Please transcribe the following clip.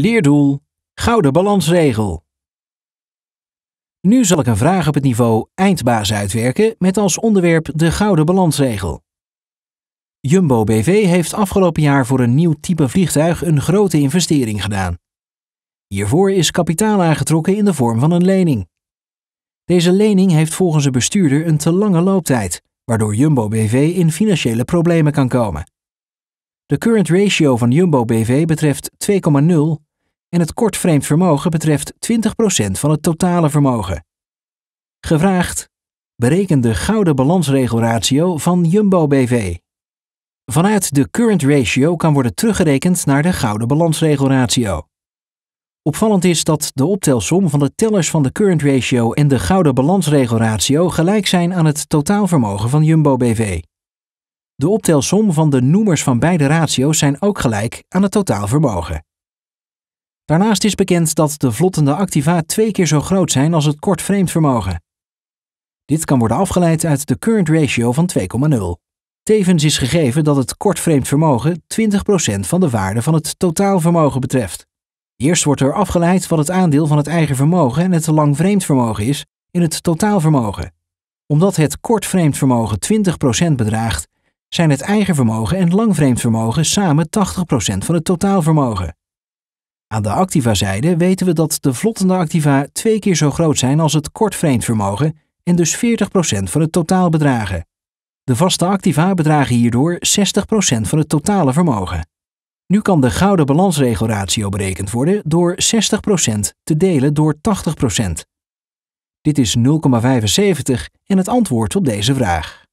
Leerdoel Gouden Balansregel. Nu zal ik een vraag op het niveau eindbaas uitwerken met als onderwerp de Gouden Balansregel. Jumbo BV heeft afgelopen jaar voor een nieuw type vliegtuig een grote investering gedaan. Hiervoor is kapitaal aangetrokken in de vorm van een lening. Deze lening heeft volgens de bestuurder een te lange looptijd, waardoor Jumbo BV in financiële problemen kan komen. De current ratio van Jumbo BV betreft 2,0 en het kort vreemd vermogen betreft 20% van het totale vermogen. Gevraagd: bereken de gouden balansregelratio van Jumbo BV. Vanuit de current ratio kan worden teruggerekend naar de gouden balansregelratio. Opvallend is dat de optelsom van de tellers van de current ratio en de gouden balansregelratio gelijk zijn aan het totaalvermogen van Jumbo BV. De optelsom van de noemers van beide ratio's zijn ook gelijk aan het totaalvermogen. Daarnaast is bekend dat de vlottende activa twee keer zo groot zijn als het kort vreemd vermogen. Dit kan worden afgeleid uit de current ratio van 2,0. Tevens is gegeven dat het kort vreemd vermogen 20% van de waarde van het totaalvermogen betreft. Eerst wordt er afgeleid wat het aandeel van het eigen vermogen en het lang vreemd vermogen is in het totaalvermogen. Omdat het kort vreemd vermogen 20% bedraagt, zijn het eigen vermogen en langvreemd vermogen samen 80% van het totaalvermogen. Aan de activa-zijde weten we dat de vlottende activa twee keer zo groot zijn als het kortvreemd vermogen en dus 40% van het totaal bedragen. De vaste activa bedragen hierdoor 60% van het totale vermogen. Nu kan de gouden balansregelratio berekend worden door 60% te delen door 80%. Dit is 0,75 en het antwoord op deze vraag.